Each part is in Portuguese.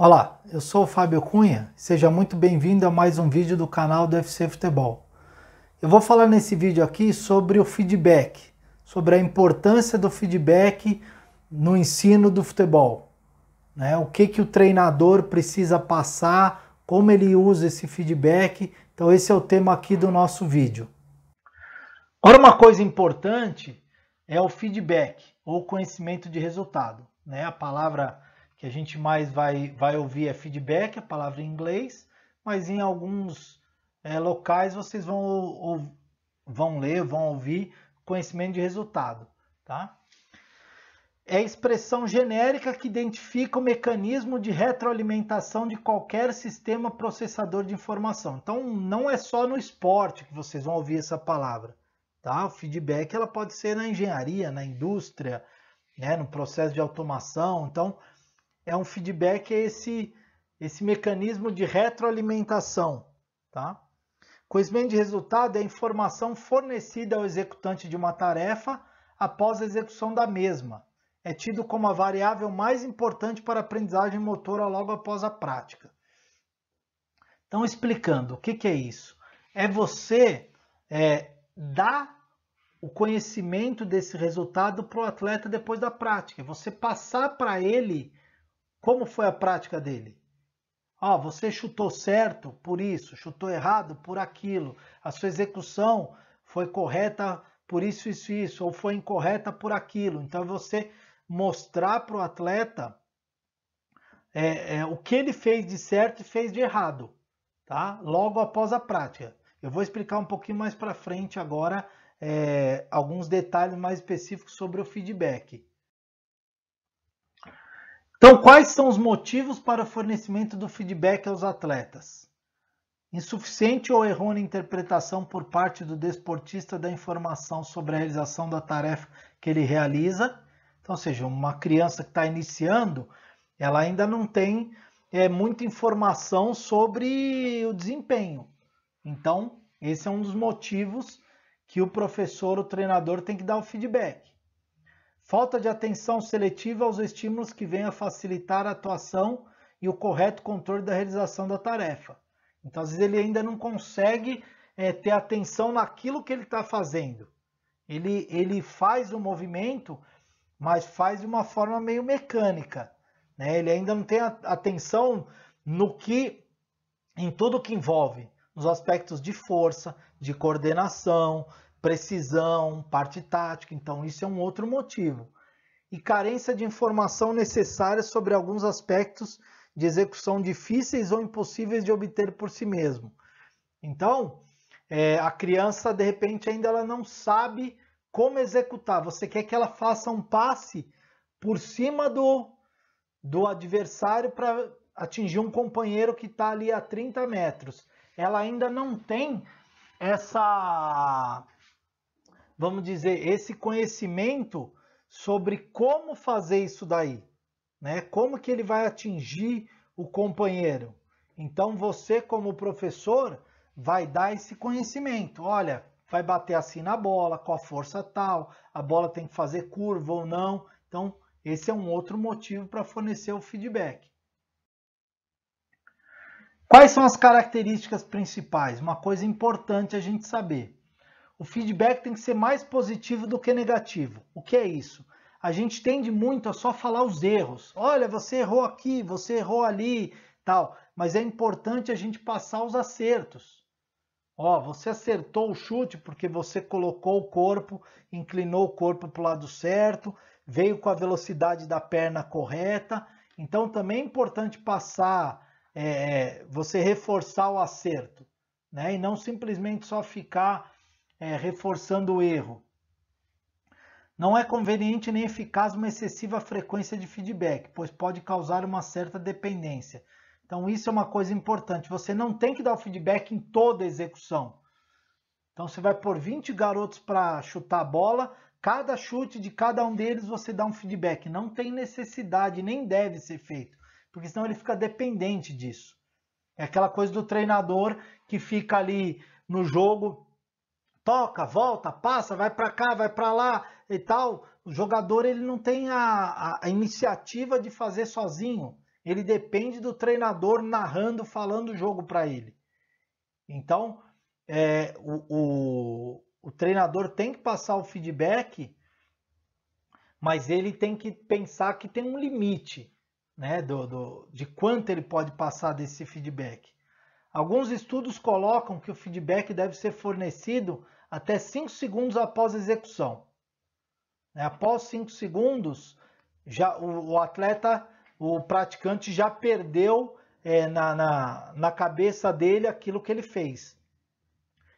Olá, eu sou o Fábio Cunha, seja muito bem-vindo a mais um vídeo do canal do FC Futebol. Eu vou falar nesse vídeo aqui sobre o feedback, sobre a importância do feedback no ensino do futebol. Né? O que, que o treinador precisa passar, como ele usa esse feedback. Então esse é o tema aqui do nosso vídeo. Agora uma coisa importante é o feedback ou conhecimento de resultado. Né? A palavra que a gente mais vai, vai ouvir é feedback, a palavra em inglês, mas em alguns é, locais vocês vão, ou, vão ler, vão ouvir conhecimento de resultado. Tá? É expressão genérica que identifica o mecanismo de retroalimentação de qualquer sistema processador de informação. Então, não é só no esporte que vocês vão ouvir essa palavra. Tá? O feedback ela pode ser na engenharia, na indústria, né? no processo de automação. Então, é um feedback, é esse, esse mecanismo de retroalimentação. Tá? Conhecimento de resultado é a informação fornecida ao executante de uma tarefa após a execução da mesma. É tido como a variável mais importante para a aprendizagem motora logo após a prática. Então, explicando, o que, que é isso? É você é, dar o conhecimento desse resultado para o atleta depois da prática. É você passar para ele como foi a prática dele? Ah, você chutou certo por isso, chutou errado por aquilo, a sua execução foi correta por isso, isso, isso, ou foi incorreta por aquilo. Então é você mostrar para o atleta é, é, o que ele fez de certo e fez de errado, tá? Logo após a prática. Eu vou explicar um pouquinho mais para frente agora é, alguns detalhes mais específicos sobre o feedback. Então, quais são os motivos para o fornecimento do feedback aos atletas? Insuficiente ou errônea interpretação por parte do desportista da informação sobre a realização da tarefa que ele realiza. Então, ou seja, uma criança que está iniciando, ela ainda não tem é, muita informação sobre o desempenho. Então, esse é um dos motivos que o professor, o treinador tem que dar o feedback falta de atenção seletiva aos estímulos que venham a facilitar a atuação e o correto controle da realização da tarefa. Então, às vezes, ele ainda não consegue é, ter atenção naquilo que ele está fazendo. Ele, ele faz o movimento, mas faz de uma forma meio mecânica. Né? Ele ainda não tem atenção no que, em tudo que envolve, nos aspectos de força, de coordenação, precisão, parte tática, então isso é um outro motivo. E carência de informação necessária sobre alguns aspectos de execução difíceis ou impossíveis de obter por si mesmo. Então, é, a criança, de repente, ainda ela não sabe como executar. Você quer que ela faça um passe por cima do, do adversário para atingir um companheiro que está ali a 30 metros. Ela ainda não tem essa vamos dizer, esse conhecimento sobre como fazer isso daí, né? Como que ele vai atingir o companheiro? Então você como professor vai dar esse conhecimento. Olha, vai bater assim na bola, com a força tal, a bola tem que fazer curva ou não. Então, esse é um outro motivo para fornecer o feedback. Quais são as características principais? Uma coisa importante a gente saber o feedback tem que ser mais positivo do que negativo. O que é isso? A gente tende muito a só falar os erros. Olha, você errou aqui, você errou ali, tal. Mas é importante a gente passar os acertos. Ó, você acertou o chute porque você colocou o corpo, inclinou o corpo para o lado certo, veio com a velocidade da perna correta. Então também é importante passar, é, é você reforçar o acerto, né? E não simplesmente só ficar é, reforçando o erro. Não é conveniente nem eficaz uma excessiva frequência de feedback, pois pode causar uma certa dependência. Então, isso é uma coisa importante. Você não tem que dar o feedback em toda a execução. Então, você vai pôr 20 garotos para chutar a bola, cada chute de cada um deles você dá um feedback. Não tem necessidade, nem deve ser feito, porque senão ele fica dependente disso. É aquela coisa do treinador que fica ali no jogo toca, volta, passa, vai para cá, vai para lá e tal. O jogador ele não tem a, a, iniciativa de fazer sozinho. Ele depende do treinador narrando, falando o jogo para ele. Então, é, o, o, o treinador tem que passar o feedback, mas ele tem que pensar que tem um limite né, do, do, de quanto ele pode passar desse feedback. Alguns estudos colocam que o feedback deve ser fornecido até 5 segundos após a execução. Né, após 5 segundos, já o, o, atleta, o praticante já perdeu é, na, na, na cabeça dele aquilo que ele fez.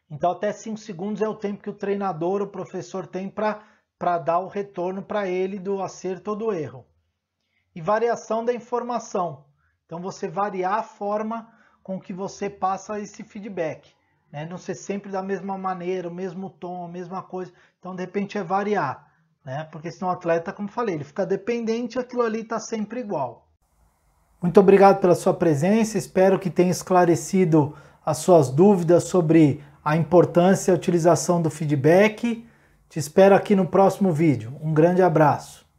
Então, até 5 segundos é o tempo que o treinador, o professor tem para dar o retorno para ele do acerto ou do erro. E variação da informação. Então, você variar a forma com que você passa esse feedback né? não ser sempre da mesma maneira, o mesmo tom, a mesma coisa. Então, de repente, é variar, né? porque senão o atleta, como falei, ele fica dependente aquilo ali está sempre igual. Muito obrigado pela sua presença, espero que tenha esclarecido as suas dúvidas sobre a importância e a utilização do feedback. Te espero aqui no próximo vídeo. Um grande abraço.